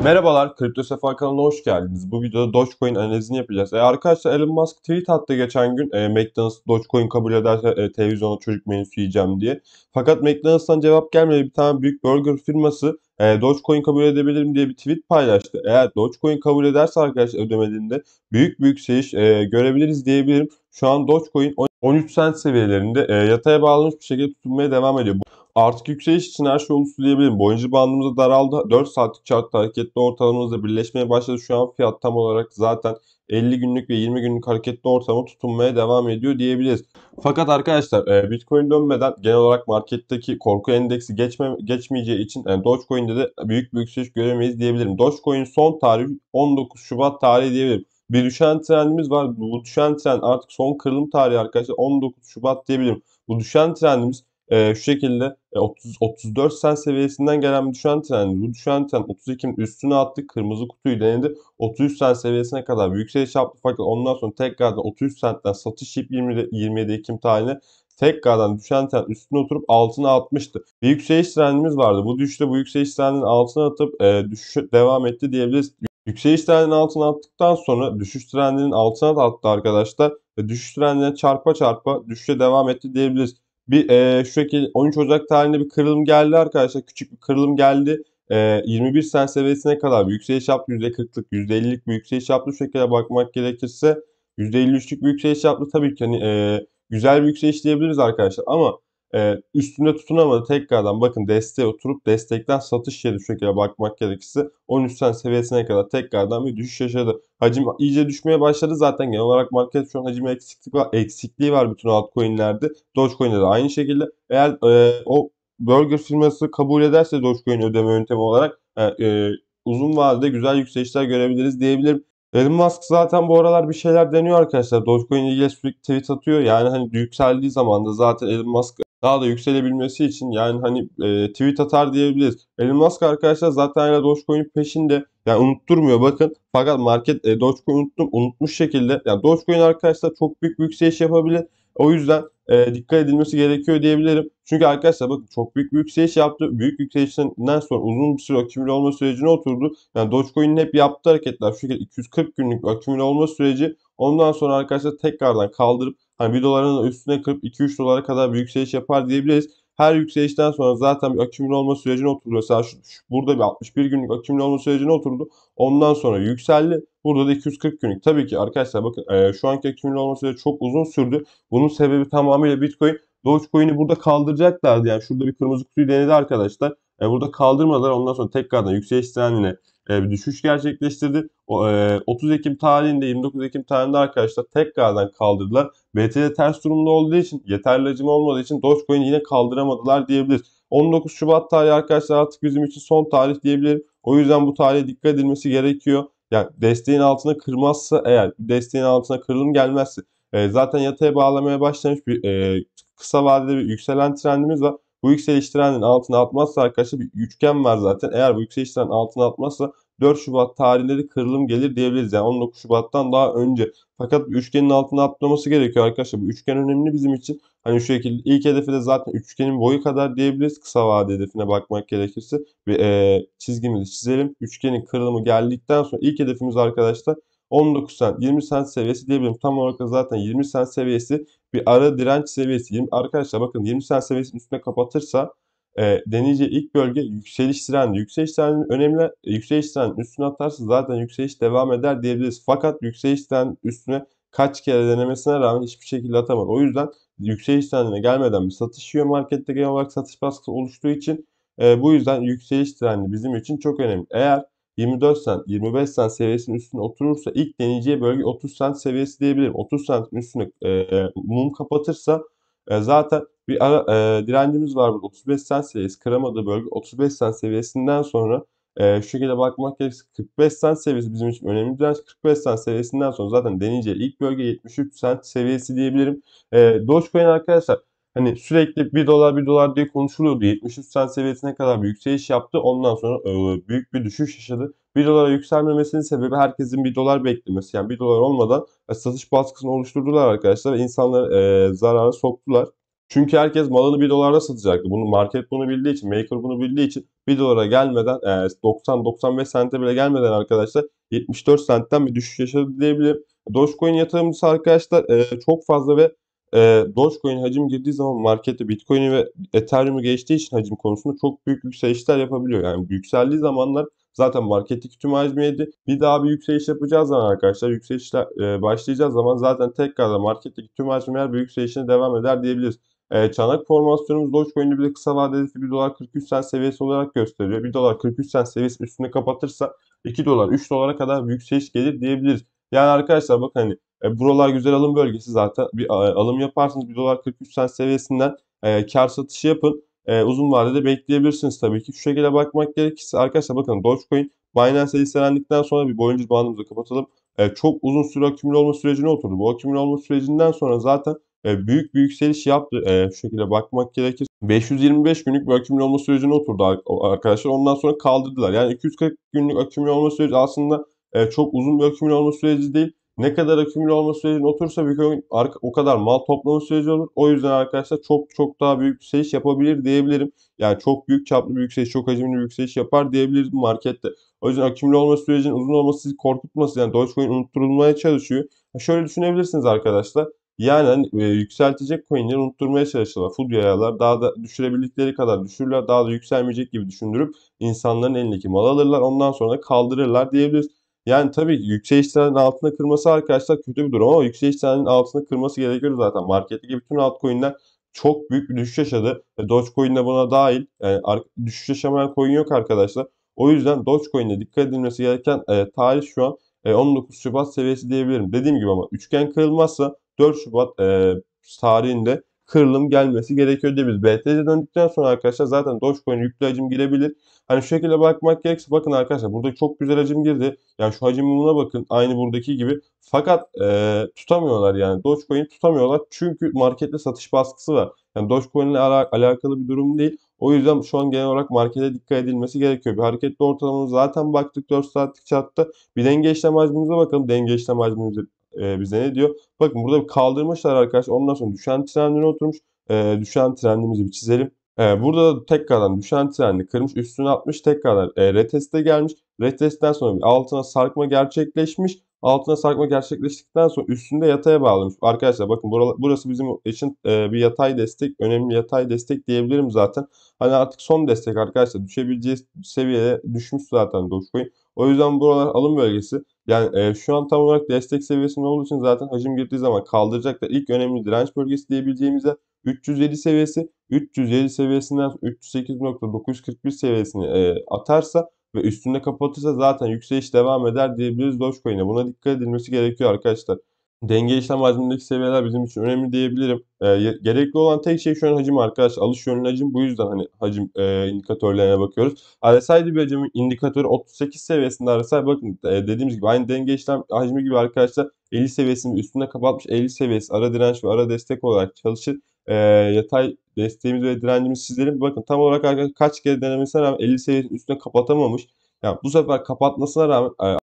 Merhabalar, Kripto Sefa kanalına hoş geldiniz. Bu videoda Dogecoin analizini yapacağız. E, arkadaşlar Elon Musk tweet attı geçen gün e, McDonald's Dogecoin kabul ederse e, televizyona çocuk menüsü yiyeceğim diye. Fakat McDonald's'tan cevap gelmedi. Bir tane büyük burger firması e, Dogecoin kabul edebilirim diye bir tweet paylaştı. Eğer Dogecoin kabul ederse arkadaşlar ödemelerinde büyük büyük seyiş e, görebiliriz diyebilirim. Şu an Dogecoin 13 cent seviyelerinde e, yataya bağlanmış bir şekilde tutunmaya devam ediyor. Artık yükseliş için her şey olumsuz diyebilirim. Boyuncu bandımız daraldı. 4 saatlik çarptı hareketli ortalamamızla birleşmeye başladı. Şu an fiyat tam olarak zaten 50 günlük ve 20 günlük hareketli ortamı tutunmaya devam ediyor diyebiliriz. Fakat arkadaşlar e, Bitcoin dönmeden genel olarak marketteki korku endeksi geçme, geçmeyeceği için yani e, Dogecoin'de de büyük bir yükseliş göremeyiz diyebilirim. Dogecoin son tarih 19 Şubat tarihi diyebilirim. Bir düşen trendimiz var. Bu düşen trend artık son kırılım tarihi arkadaşlar 19 Şubat diyebilirim. Bu düşen trendimiz e, şu şekilde e, 30 34 sen seviyesinden gelen bir düşen trend Bu düşen trend 30 Ekim üstüne attı. Kırmızı kutuyu denedi. 33 sen seviyesine kadar bir yükseliş yaptı. Fakat ondan sonra tekrardan 33 sentten satış yap 20, 27 Ekim tarihine tekrardan düşen trend üstüne oturup altına atmıştı. Bir yükseliş trendimiz vardı. Bu düşte bu yükseliş trendinin altına atıp e, düşüşe devam etti diyebiliriz. Yükseliş trendinin altına attıktan sonra düşüş trendinin altına da attı arkadaşlar. Ve düşüş trendine çarpa çarpa düşüşe devam etti diyebiliriz bir e, şu şekilde 13 Ocak tarihinde bir kırılım geldi arkadaşlar. Küçük bir kırılım geldi. E, 21 sen seviyesine kadar bir yükseliş yaptı. %40'lık, %50'lik bir yükseliş yaptı. Şu şekilde bakmak gerekirse %53'lük bir yükseliş yaptı. Tabii ki hani e, güzel bir yükseliş diyebiliriz arkadaşlar. Ama ee, üstünde tutunamadı tekrardan bakın desteğe oturup destekten satış yeri şu şekilde bakmak gerekirse 13 sen seviyesine kadar tekrardan bir düşüş yaşadı. Hacim iyice düşmeye başladı zaten genel olarak market şu an hacim eksiklik var, eksikliği var bütün altcoin'lerde. Dogecoin'de de aynı şekilde. Eğer e, o Burger firması kabul ederse Dogecoin ödeme yöntemi olarak e, e, uzun vadede güzel yükselişler görebiliriz diyebilirim. Elon Musk zaten bu aralar bir şeyler deniyor arkadaşlar. Dogecoin ile ilgili sürekli tweet atıyor. Yani hani yükseldiği zaman da zaten Elon Musk daha da yükselebilmesi için yani hani e, tweet atar diyebiliriz. Elon Musk arkadaşlar zaten hala Dogecoin peşinde. Yani unutturmuyor bakın. Fakat market e, Dogecoin unuttum, unutmuş şekilde. Yani Dogecoin arkadaşlar çok büyük bir yükseliş yapabilir. O yüzden e, dikkat edilmesi gerekiyor diyebilirim. Çünkü arkadaşlar bakın çok büyük bir yükseliş yaptı. Büyük yükselişinden sonra uzun bir süre akümüle olma sürecine oturdu. Yani Dogecoin'in hep yaptığı hareketler şu şekilde 240 günlük akümüle olma süreci. Ondan sonra arkadaşlar tekrardan kaldırıp hani 1 doların üstüne kırıp 2-3 dolara kadar bir yükseliş yapar diyebiliriz. Her yükselişten sonra zaten bir akümüle olma sürecine oturdu. Mesela şu, şu, burada bir 61 günlük akümüle olma sürecine oturdu. Ondan sonra yükseldi. Burada da 240 günlük. Tabii ki arkadaşlar bakın e, şu anki akümüle olma süreci çok uzun sürdü. Bunun sebebi tamamıyla Bitcoin. Dogecoin'i burada kaldıracaklardı. Yani şurada bir kırmızı kutuyu denedi arkadaşlar. E, burada kaldırmadılar. Ondan sonra tekrardan yükseliş trendine e, bir düşüş gerçekleştirdi. 30 e, Ekim tarihinde 29 Ekim tarihinde arkadaşlar tekrardan kaldırdılar. BTC ters durumda olduğu için yeterli hacim olmadığı için Dogecoin yine kaldıramadılar diyebiliriz. 19 Şubat tarihi arkadaşlar artık bizim için son tarih diyebilirim. O yüzden bu tarihe dikkat edilmesi gerekiyor. Yani desteğin altına kırmazsa eğer desteğin altına kırılım gelmezse e, zaten yatay bağlamaya başlamış bir kısa vadede bir yükselen trendimiz var. Bu yükseliş trendinin altına atmazsa arkadaşlar bir üçgen var zaten. Eğer bu yükseliş trendinin altına atmazsa 4 Şubat tarihleri kırılım gelir diyebiliriz. Yani 19 Şubat'tan daha önce. Fakat üçgenin altına atlaması gerekiyor arkadaşlar. Bu üçgen önemli bizim için. Hani şu şekilde ilk hedefi de zaten üçgenin boyu kadar diyebiliriz. Kısa vade hedefine bakmak gerekirse. Bir, e, çizgimizi çizelim. Üçgenin kırılımı geldikten sonra ilk hedefimiz arkadaşlar 19 sent 20 sent seviyesi diyebilirim. Tam olarak da zaten 20 sent seviyesi bir ara direnç seviyesi. 20, arkadaşlar bakın 20 sent seviyesinin üstüne kapatırsa e, deneyeceği ilk bölge yükseliş trendi. Yükseliş trendinin önemli e, yükseliş trendinin üstüne atarsa zaten yükseliş devam eder diyebiliriz. Fakat yükseliş trendinin üstüne kaç kere denemesine rağmen hiçbir şekilde atamadı. O yüzden yükseliş trendine gelmeden bir satış yiyor markette genel olarak satış baskısı oluştuğu için e, bu yüzden yükseliş trendi bizim için çok önemli. Eğer 24 sent, 25 sent seviyesinin üstüne oturursa ilk deneyeceği bölge 30 sent seviyesi diyebilirim. 30 sentin üstüne e, e, mum kapatırsa e, zaten bir ara, e, direncimiz var burada. 35 sent seviyesi kıramadığı bölge 35 sent seviyesinden sonra e, şu şekilde bakmak gerekirse 45 sent seviyesi bizim için önemli direnç. 45 sent seviyesinden sonra zaten deneyeceği ilk bölge 73 sent seviyesi diyebilirim. E, Dogecoin arkadaşlar Hani sürekli 1 dolar 1 dolar diye konuşuluyordu. 73 sen seviyesine kadar bir yükseliş yaptı. Ondan sonra e, büyük bir düşüş yaşadı. 1 dolara yükselmemesinin sebebi herkesin 1 dolar beklemesi. Yani 1 dolar olmadan e, satış baskısını oluşturdular arkadaşlar. İnsanları e, zarara soktular. Çünkü herkes malını 1 dolara satacaktı. Bunu market bunu bildiği için, maker bunu bildiği için 1 dolara gelmeden 90-95 e, sente bile gelmeden arkadaşlar 74 sentten bir düşüş yaşadı diyebilirim. Dogecoin yatırımcısı arkadaşlar çok fazla ve e, Dogecoin hacim girdiği zaman markette Bitcoin'i ve Ethereum'u geçtiği için hacim konusunda çok büyük yükselişler yapabiliyor. Yani yükseldiği zamanlar zaten marketteki tüm hacmiydi. Bir daha bir yükseliş yapacağız zaman arkadaşlar yükselişler e, başlayacağı zaman zaten tekrardan marketteki tüm hacmi her bir yükselişine devam eder diyebiliriz. E, çanak formasyonumuz Dogecoin'de bir de kısa vadede 1 dolar 43 sen seviyesi olarak gösteriyor. 1 dolar 43 sen seviyesi üstüne kapatırsa 2 dolar 3 dolara kadar bir yükseliş gelir diyebiliriz. Yani arkadaşlar bakın hani e, buralar güzel alım bölgesi zaten. Bir e, alım yaparsınız 1 dolar 43 sen seviyesinden e, kar satışı yapın. E, uzun vadede bekleyebilirsiniz tabii ki. Şu şekilde bakmak gerekirse arkadaşlar bakın Dogecoin Binance'e listelendikten sonra bir boyunca bandımızı kapatalım. E, çok uzun süre akümül olma sürecine oturdu. Bu akümül olma sürecinden sonra zaten e, büyük bir yükseliş yaptı. E, şu şekilde bakmak gerekir. 525 günlük bir akümül olma sürecine oturdu arkadaşlar. Ondan sonra kaldırdılar. Yani 240 günlük akümül olma süreci aslında e, çok uzun bir akümül olma süreci değil. Ne kadar akümüle olma sürecin otursa Bitcoin o kadar mal toplama süreci olur. O yüzden arkadaşlar çok çok daha büyük bir yükseliş yapabilir diyebilirim. Yani çok büyük çaplı bir yükseliş, çok hacimli bir yükseliş yapar diyebiliriz markette. O yüzden akümüle olma sürecinin uzun olması sizi korkutmasın. Yani Dogecoin unutturulmaya çalışıyor. Şöyle düşünebilirsiniz arkadaşlar. Yani hani, e, yükseltecek coinleri unutturmaya çalışırlar. Full yayalar daha da düşürebildikleri kadar düşürürler. Daha da yükselmeyecek gibi düşündürüp insanların elindeki mal alırlar. Ondan sonra kaldırırlar diyebiliriz. Yani tabii yükseliş trendinin altına kırması arkadaşlar kötü bir durum ama yükseliş trendinin altına kırması gerekiyor zaten. Marketteki bütün altcoin'ler çok büyük bir düşüş yaşadı. E, Dogecoin de buna dahil. Yani düşüş yaşamayan coin yok arkadaşlar. O yüzden Dogecoin'e dikkat edilmesi gereken e, tarih şu an e, 19 Şubat seviyesi diyebilirim. Dediğim gibi ama üçgen kırılmazsa 4 Şubat e, tarihinde kırılım gelmesi gerekiyor diye biz BTC döndükten sonra arkadaşlar zaten Dogecoin yüklü hacim girebilir. Hani şu şekilde bakmak gerekirse bakın arkadaşlar burada çok güzel hacim girdi. Yani şu hacimine bakın aynı buradaki gibi. Fakat e, tutamıyorlar yani Dogecoin'i tutamıyorlar. Çünkü markette satış baskısı var. Yani Dogecoin ile alakalı bir durum değil. O yüzden şu an genel olarak markete dikkat edilmesi gerekiyor. Bir hareketli ortalamamız zaten baktık 4 saatlik çarptı. Bir denge işlem hacmimize bakalım. Denge işlem hacmimizi e, bize ne diyor? Bakın burada bir kaldırmışlar arkadaşlar. Ondan sonra düşen trendine oturmuş. E, düşen trendimizi bir çizelim. E, burada tekrardan düşen trendi kırmış. Üstüne atmış. Tekrardan e, reteste gelmiş. Retestten sonra bir altına sarkma gerçekleşmiş. Altına sarkma gerçekleştikten sonra üstünde yataya bağlamış. Arkadaşlar bakın burası bizim için e, bir yatay destek. Önemli yatay destek diyebilirim zaten. Hani artık son destek arkadaşlar. Düşebileceği seviyeye düşmüş zaten Dogecoin. O yüzden buralar alım bölgesi. Yani e, şu an tam olarak destek seviyesinde olduğu için zaten hacim girdiği zaman kaldıracak da ilk önemli direnç bölgesi diyebileceğimizde 307 seviyesi 307 seviyesinden 308.941 seviyesini e, atarsa ve üstünde kapatırsa zaten yükseliş devam eder diyebiliriz Dogecoin'e. Buna dikkat edilmesi gerekiyor arkadaşlar denge işlem hacmindeki seviyeler bizim için önemli diyebilirim. E, gerekli olan tek şey şu an hacim arkadaş. Alış yönlü hacim. Bu yüzden hani hacim e, indikatörlerine bakıyoruz. RSI bir hacim indikatörü 38 seviyesinde RSI bakın e, dediğimiz gibi aynı denge işlem hacmi gibi arkadaşlar 50 seviyesinin üstünde kapatmış 50 seviyesi ara direnç ve ara destek olarak çalışır. E, yatay desteğimiz ve direncimiz sizlerin bakın tam olarak arkadaşlar kaç kere denemesine rağmen 50 seviyesinin üstüne kapatamamış. Yani bu sefer kapatmasına rağmen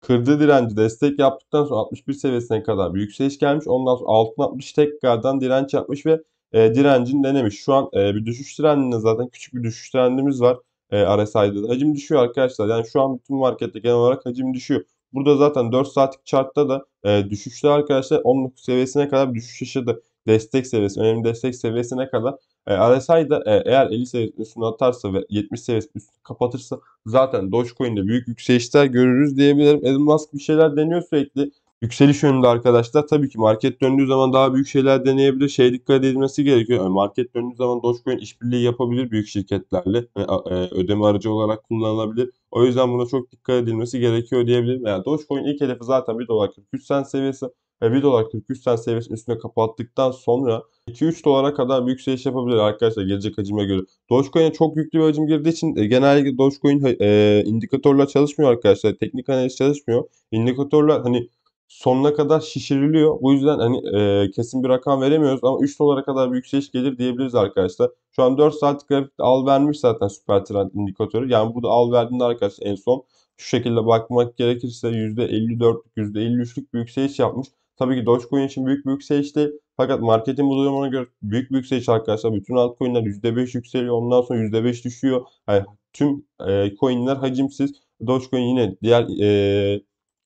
Kırdığı direnci destek yaptıktan sonra 61 seviyesine kadar bir yükseliş gelmiş. Ondan sonra altın 60 tekrardan direnç yapmış ve e, direncini denemiş. Şu an e, bir düşüş trendinde zaten küçük bir düşüş trendimiz var e, RSI'de. Hacim düşüyor arkadaşlar. Yani şu an bütün markette genel olarak hacim düşüyor. Burada zaten 4 saatlik chartta da e, düşüşte arkadaşlar 19 seviyesine kadar bir düşüş yaşadı destek seviyesi, önemli destek seviyesine kadar e, RSI da e, eğer 50 seviyesinin üstüne atarsa ve 70 seviyesinin üstüne kapatırsa zaten Dogecoin'de büyük yükselişler görürüz diyebilirim. Elon Musk bir şeyler deniyor sürekli. Yükseliş yönünde arkadaşlar tabii ki market döndüğü zaman daha büyük şeyler deneyebilir. Şey dikkat edilmesi gerekiyor. Yani market döndüğü zaman Dogecoin işbirliği yapabilir büyük şirketlerle. Yani e, e, ödeme aracı olarak kullanılabilir. O yüzden buna çok dikkat edilmesi gerekiyor diyebilirim. Yani Dogecoin ilk hedefi zaten 1 dolar 43 sent seviyesi ve 1 dolar 43 sen seviyesinin üstüne kapattıktan sonra 2-3 dolara kadar bir yükseliş yapabilir arkadaşlar gelecek hacime göre. Dogecoin'e çok yüklü bir hacim girdiği için e, genellikle Dogecoin e, indikatörler çalışmıyor arkadaşlar. Teknik analiz çalışmıyor. İndikatörler hani sonuna kadar şişiriliyor. Bu yüzden hani e, kesin bir rakam veremiyoruz ama 3 dolara kadar bir yükseliş gelir diyebiliriz arkadaşlar. Şu an 4 saat grafikte al vermiş zaten süper trend indikatörü. Yani bu da al verdiğinde arkadaşlar en son şu şekilde bakmak gerekirse %54'lük %53'lük bir yükseliş yapmış. Tabii ki Dogecoin için büyük bir yükselişti. Fakat marketin bu durumuna göre büyük bir yükseliş arkadaşlar. Bütün altcoin'ler %5 yükseliyor. Ondan sonra %5 düşüyor. Yani tüm e, coin'ler hacimsiz. Dogecoin yine diğer e,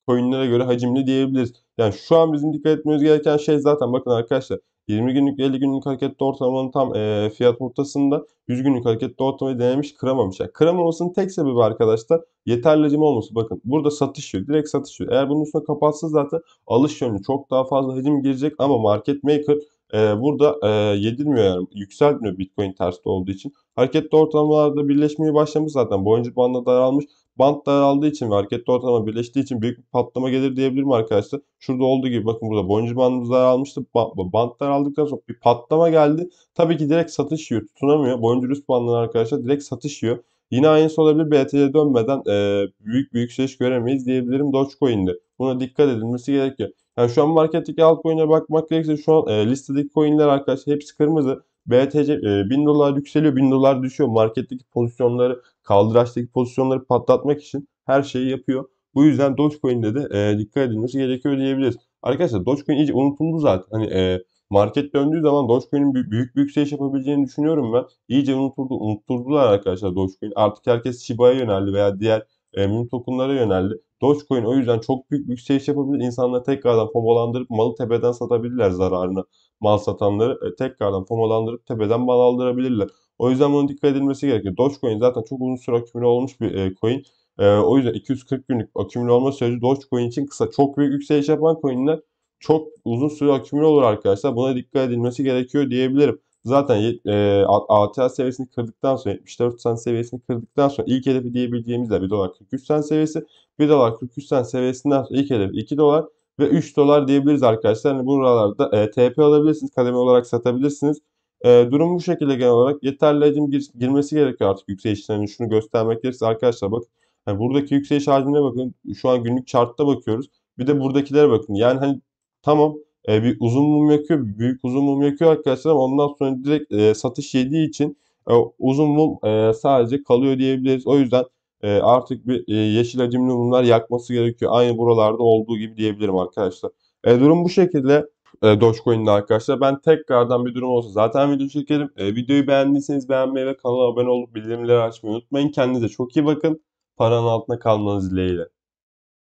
coin'lere göre hacimli diyebiliriz. Yani şu an bizim dikkat etmemiz gereken şey zaten bakın arkadaşlar 20 günlük 50 günlük hareketli ortalamanın tam e, fiyat ortasında 100 günlük hareketli ortalamayı denemiş kıramamış. Yani kıramamasının tek sebebi arkadaşlar yeterli hacim olması. Bakın burada satış yok. Direkt satış yok. Eğer bunun üstüne kapatsa zaten alış yönü çok daha fazla hacim girecek ama market maker e, burada e, yedilmiyor yani yükseltmiyor Bitcoin tersi olduğu için. Hareketli ortalamalarda birleşmeye başlamış zaten. Boyuncu bandında daralmış. Bant daraldığı için ve hareketli ortama birleştiği için büyük bir patlama gelir diyebilirim arkadaşlar. Şurada olduğu gibi bakın burada boncuk bandımız daralmıştı. Bant daraldıktan sonra bir patlama geldi. Tabii ki direkt satış yiyor. Tutunamıyor. Boncuk üst bandından arkadaşlar direkt satış yiyor. Yine aynısı olabilir. BTC'ye dönmeden e, büyük bir yükseliş göremeyiz diyebilirim Dogecoin'de. Buna dikkat edilmesi gerekiyor. Yani şu an marketteki altcoin'e bakmak gerekirse şu an e, listedeki coin'ler arkadaşlar hepsi kırmızı. BTC e, 1000 dolar yükseliyor 1000 dolar düşüyor. Marketteki pozisyonları kaldıraçtaki pozisyonları patlatmak için her şeyi yapıyor. Bu yüzden Dogecoin'de de e, dikkat edilmesi gerekiyor diyebiliriz. Arkadaşlar Dogecoin iyice unutuldu zaten. Hani e, market döndüğü zaman Dogecoin'in büyük bir yükseliş yapabileceğini düşünüyorum ben. İyice unutuldu, unutturdular arkadaşlar Dogecoin. Artık herkes Shiba'ya yöneldi veya diğer e, meme tokenlara yöneldi. Dogecoin o yüzden çok büyük yükseliş yapabilir. İnsanlar tekrardan fomolandırıp malı tepeden satabilirler zararını Mal satanları e, tekrardan fomolandırıp tepeden mal aldırabilirler. O yüzden bunun dikkat edilmesi gerekiyor. Dogecoin zaten çok uzun süre akümüle olmuş bir e, coin. E, o yüzden 240 günlük akümüle olma süreci Dogecoin için kısa. Çok büyük yükseliş yapan coinler çok uzun süre akümüle olur arkadaşlar. Buna dikkat edilmesi gerekiyor diyebilirim. Zaten e, ATH seviyesini kırdıktan sonra 74 sen seviyesini kırdıktan sonra ilk hedefi diyebileceğimiz de 1 dolar 43 sen seviyesi. 1 dolar 43 sen seviyesinden sonra ilk hedefi 2 dolar ve 3 dolar diyebiliriz arkadaşlar. Yani buralarda e, TP alabilirsiniz. Kademe olarak satabilirsiniz. E, durum bu şekilde genel olarak yeterli hacim gir, girmesi gerekiyor artık yükselişlerini. Şunu göstermek gerekirse arkadaşlar bak, Yani buradaki yükseliş hacmine bakın. Şu an günlük chartta bakıyoruz. Bir de buradakilere bakın. Yani hani tamam e, bir uzun mum yakıyor. Büyük uzun mum yakıyor arkadaşlar ondan sonra direkt e, satış yediği için e, uzun mum e, sadece kalıyor diyebiliriz. O yüzden e, artık bir e, yeşil hacimli mumlar yakması gerekiyor. Aynı buralarda olduğu gibi diyebilirim arkadaşlar. E, durum bu şekilde e, Dogecoin'de arkadaşlar. Ben tekrardan bir durum olsa zaten video çekerim. E, videoyu beğendiyseniz beğenmeyi ve kanala abone olup bildirimleri açmayı unutmayın. Kendinize çok iyi bakın. Paranın altına kalmanız dileğiyle.